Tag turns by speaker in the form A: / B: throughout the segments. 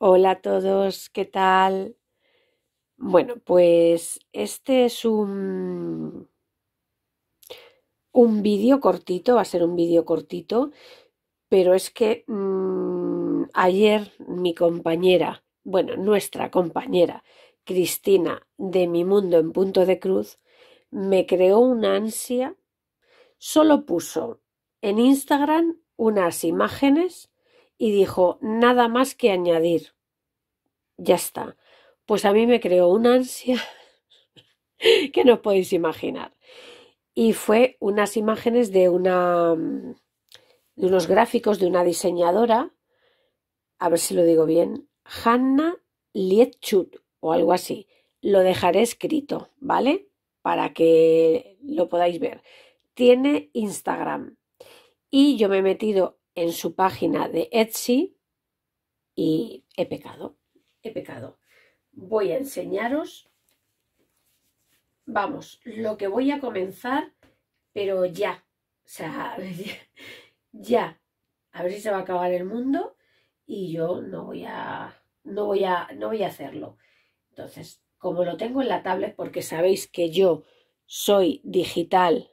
A: Hola a todos, ¿qué tal? Bueno, pues este es un, un vídeo cortito, va a ser un vídeo cortito, pero es que mm, ayer mi compañera, bueno, nuestra compañera Cristina de Mi Mundo en Punto de Cruz, me creó una ansia, solo puso en Instagram unas imágenes y dijo nada más que añadir. Ya está. Pues a mí me creó una ansia que no podéis imaginar. Y fue unas imágenes de una mm, de unos gráficos de una diseñadora, a ver si lo digo bien, Hanna Lietchut o algo así. Lo dejaré escrito, ¿vale? Para que lo podáis ver. Tiene Instagram. Y yo me he metido en su página de Etsy y he pecado, he pecado. Voy a enseñaros, vamos, lo que voy a comenzar, pero ya, o sea, ya, a ver si se va a acabar el mundo y yo no voy a, no voy a, no voy a hacerlo. Entonces, como lo tengo en la tablet, porque sabéis que yo soy digital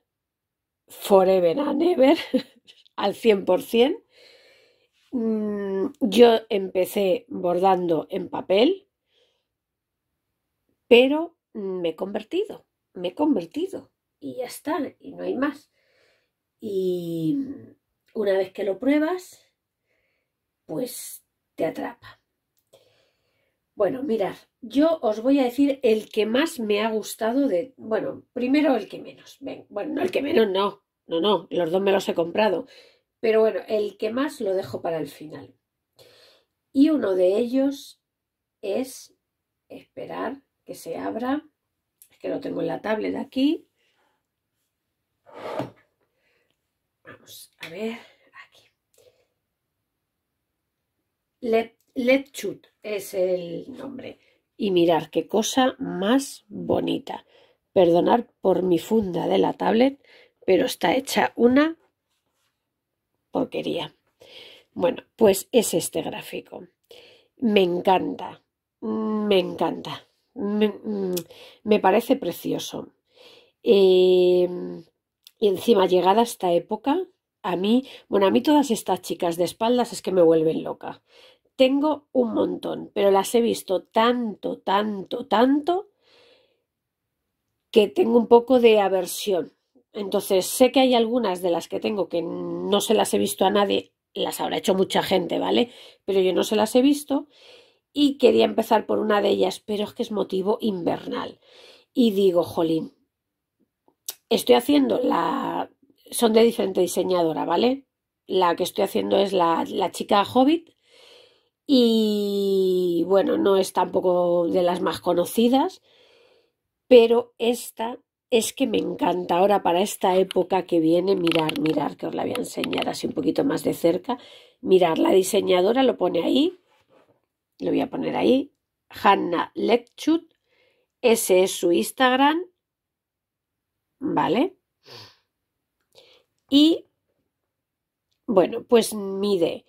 A: forever and ever, al 100%. Mm, yo empecé bordando en papel, pero me he convertido, me he convertido y ya está, y no hay más. Y una vez que lo pruebas, pues te atrapa. Bueno, mirad, yo os voy a decir el que más me ha gustado de, bueno, primero el que menos, Ven, bueno, no el que menos no, no, no, los dos me los he comprado. Pero bueno, el que más lo dejo para el final. Y uno de ellos es esperar que se abra.
B: Es que lo tengo en la
A: tablet aquí. Vamos a ver aquí. Lepchut es el nombre. Y mirar qué cosa más bonita. Perdonar por mi funda de la tablet pero está hecha una porquería. Bueno, pues es este gráfico. Me encanta, me encanta, me, mm, parece precioso. Eh, y encima, llegada esta época, a mí, bueno, a mí todas estas chicas de espaldas es que me vuelven loca. Tengo un montón, pero las he visto tanto, tanto, tanto, que tengo un poco de aversión entonces, sé que hay algunas de las que tengo que no se las he visto a nadie, las habrá hecho mucha gente, ¿vale? Pero yo no se las he visto y quería empezar por una de ellas, pero es que es motivo invernal. Y digo, jolín, estoy haciendo la... son de diferente diseñadora, ¿vale? La que estoy haciendo es la, la chica Hobbit y bueno, no es tampoco de las más conocidas, pero esta es que me encanta ahora para esta época que viene, mirar, mirar, que os la voy a enseñar así un poquito más de cerca. Mirar, la diseñadora lo pone ahí, lo voy a poner ahí, Hanna Lechut ese es su Instagram, ¿vale? Y, bueno, pues mide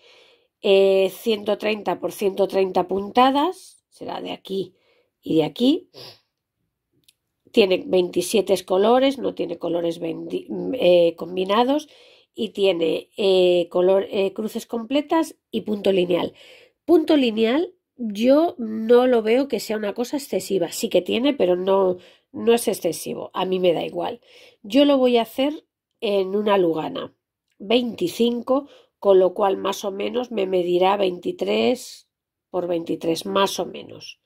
A: 130 eh, por 130 puntadas, será de aquí y de aquí, tiene 27 colores, no tiene colores eh, combinados y tiene eh, color, eh, cruces completas y punto lineal. Punto lineal yo no lo veo que sea una cosa excesiva. Sí que tiene, pero no, no es excesivo. A mí me da igual. Yo lo voy a hacer en una lugana. 25, con lo cual más o menos me medirá 23 por 23, más o menos.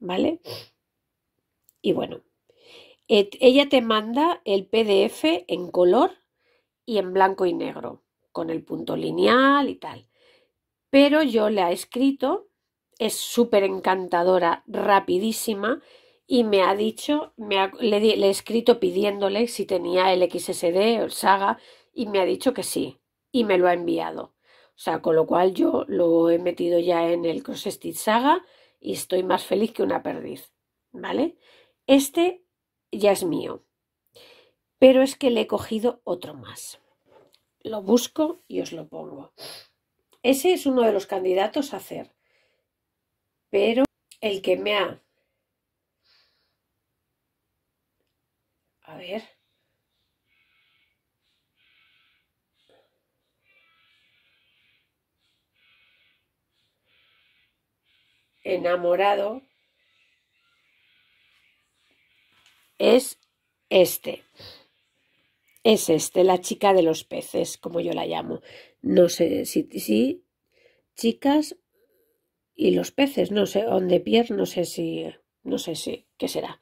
A: ¿Vale? Y bueno, eh, ella te manda el PDF en color y en blanco y negro, con el punto lineal y tal. Pero yo le ha escrito, es súper encantadora, rapidísima, y me ha dicho, me le, he escrito pidiéndole si tenía el XSD o el Saga, y me ha dicho que sí, y me lo ha enviado. O sea, con lo cual yo lo he metido ya en el Cross Stitch Saga y estoy más feliz que una perdiz, ¿vale? Este ya es mío. Pero es que le he cogido otro más. Lo busco y os lo pongo. Ese es uno de los candidatos a hacer. Pero el que me ha... A ver. Enamorado es este. Es este, la chica de los peces, como yo la llamo. No sé si, si chicas y los peces, no sé, dónde pier, no sé si, no sé si, qué será.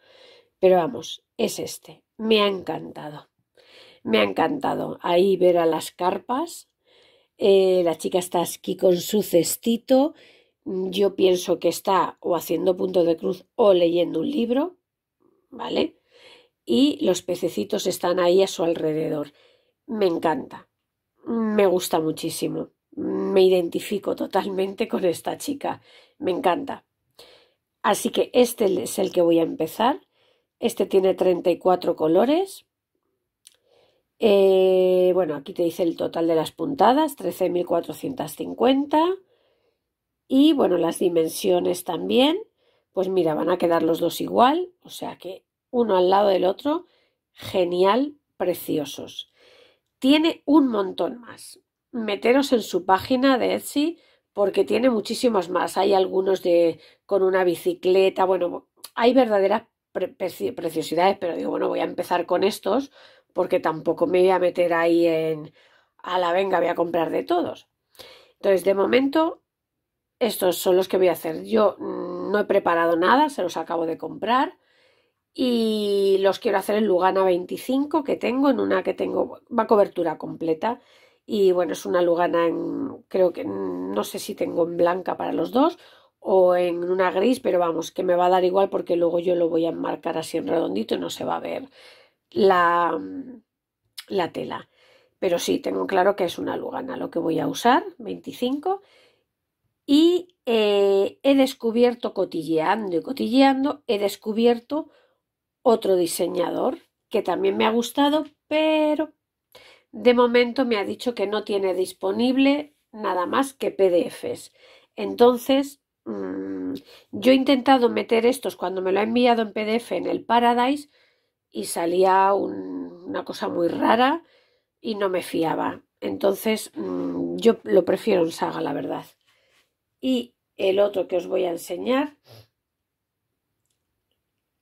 A: Pero vamos, es este. Me ha encantado. Me ha encantado ahí ver a las carpas. Eh, la chica está aquí con su cestito. Yo pienso que está o haciendo punto de cruz o leyendo un libro, ¿vale? y los pececitos están ahí a su alrededor. Me encanta, me gusta muchísimo, me identifico totalmente con esta chica, me encanta. Así que este es el que voy a empezar. Este tiene 34 colores. Eh, bueno, aquí te dice el total de las puntadas, 13.450. Y bueno, las dimensiones también. Pues mira, van a quedar los dos igual, o sea que uno al lado del otro, genial, preciosos. Tiene un montón más. Meteros en su página de Etsy porque tiene muchísimos más. Hay algunos de con una bicicleta, bueno, hay verdaderas preciosidades, pero digo, bueno, voy a empezar con estos porque tampoco me voy a meter ahí en a la venga, voy a comprar de todos. Entonces, de momento, estos son los que voy a hacer. Yo mm, no he preparado nada, se los acabo de comprar y los quiero hacer en Lugana 25 que tengo, en una que tengo, va cobertura completa y bueno, es una Lugana creo que, no sé si tengo en blanca para los dos o en una gris, pero vamos, que me va a dar igual porque luego yo lo voy a enmarcar así en redondito y no se va a ver la, la tela. Pero sí, tengo claro que es una Lugana lo que voy a usar, 25. Y eh, he descubierto, cotilleando y cotilleando, he descubierto otro diseñador que también me ha gustado, pero de momento me ha dicho que no tiene disponible nada más que PDFs. Entonces, mm, yo he intentado meter estos cuando me lo ha enviado en PDF en el Paradise y salía una cosa muy rara y no me fiaba. Entonces, mm, yo lo prefiero en saga, la verdad. Y el otro que os voy a enseñar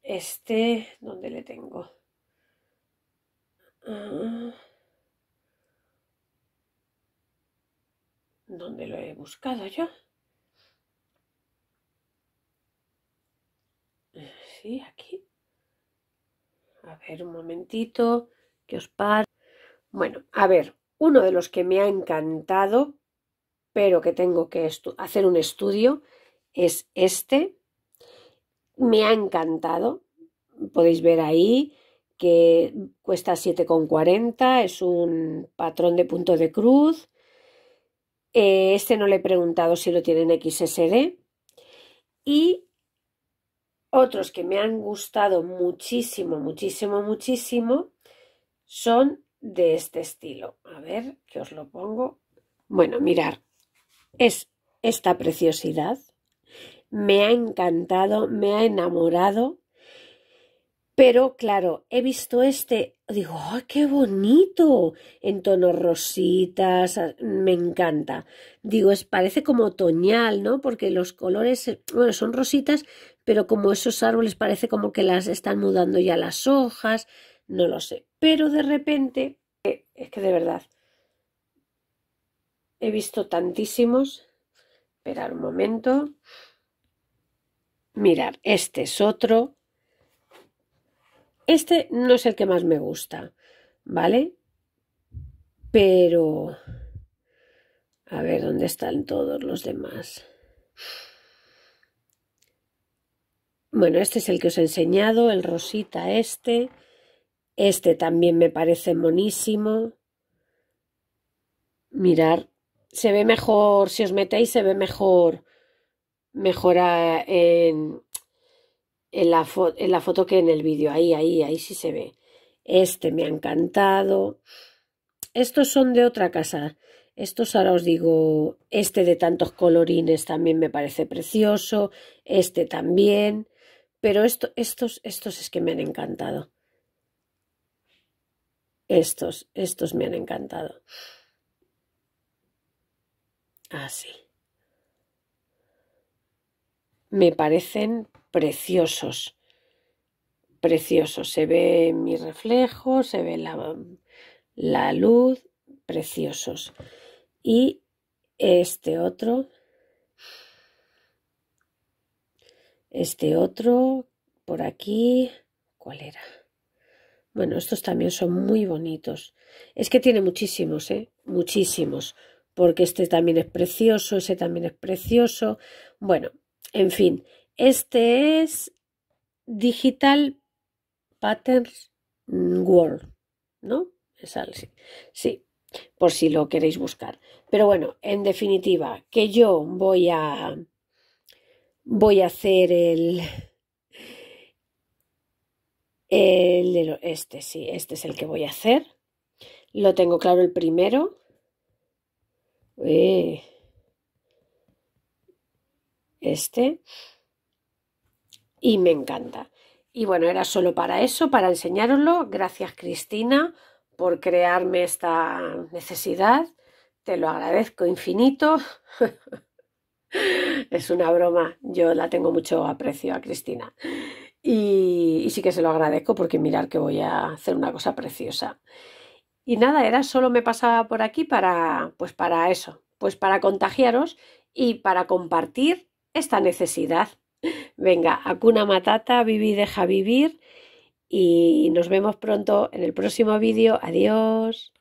A: este, ¿dónde le tengo? Ah. ¿Dónde lo he buscado yo? Sí, aquí. A ver, un momentito, que os par Bueno, a ver, uno de los que me ha encantado, pero que tengo que hacer un estudio, es este me ha encantado. Podéis ver ahí que cuesta 7,40, es un patrón de punto de cruz. Eh, este no le he preguntado si lo tienen XSD. Y otros que me han gustado muchísimo, muchísimo, muchísimo son de este estilo. A ver, que os lo pongo. Bueno, mirar, es esta preciosidad me ha encantado, me ha enamorado. Pero claro, he visto este, digo, ¡ay, qué bonito! En tonos rositas, ah, me encanta. Digo, es, parece como otoñal, ¿no? Porque los colores, eh, bueno, son rositas, pero como esos árboles parece como que las están mudando ya las hojas, no lo sé. Pero de repente, eh, es que de verdad, he visto tantísimos. Esperar un momento. Mirad, este es otro. Este no es el que más me gusta, ¿vale? Pero... A ver, ¿dónde están todos los demás? Bueno, este es el que os he enseñado, el rosita este. Este también me parece monísimo. Mirar, se ve mejor, si os metéis se ve mejor mejora en, en, la, foto que en el vídeo. Ahí, ahí, ahí sí se ve. Este me ha encantado. Estos son de otra casa. Estos ahora os digo, este de tantos colorines también me parece precioso, este también, pero esto, estos, estos es que me han encantado. Estos, estos me han encantado. Así. Ah, me parecen preciosos. Preciosos. Se ve mi reflejo, se ve la, luz, preciosos. Y este otro, este otro, por aquí, ¿cuál era? Bueno, estos también son muy bonitos. Es que tiene muchísimos, ¿eh? Muchísimos. Porque este también es precioso, ese también es precioso. Bueno, en fin, este es Digital Patterns World, ¿no? Es así. Sí, por si lo queréis buscar. Pero bueno, en definitiva, que yo voy a voy a hacer el el este sí, este es el que voy a hacer. Lo tengo claro el primero. Eh este y me encanta. Y bueno, era solo para eso, para enseñaroslo Gracias Cristina por crearme esta necesidad. Te lo agradezco infinito. es una broma, yo la tengo mucho aprecio a Cristina. Y, sí que se lo agradezco porque mirar que voy a hacer una cosa preciosa. Y nada, era solo me pasaba por aquí para, pues para eso, pues para contagiaros y para compartir esta necesidad. Venga, cuna Matata, viví, deja vivir y nos vemos pronto en el próximo vídeo. Adiós.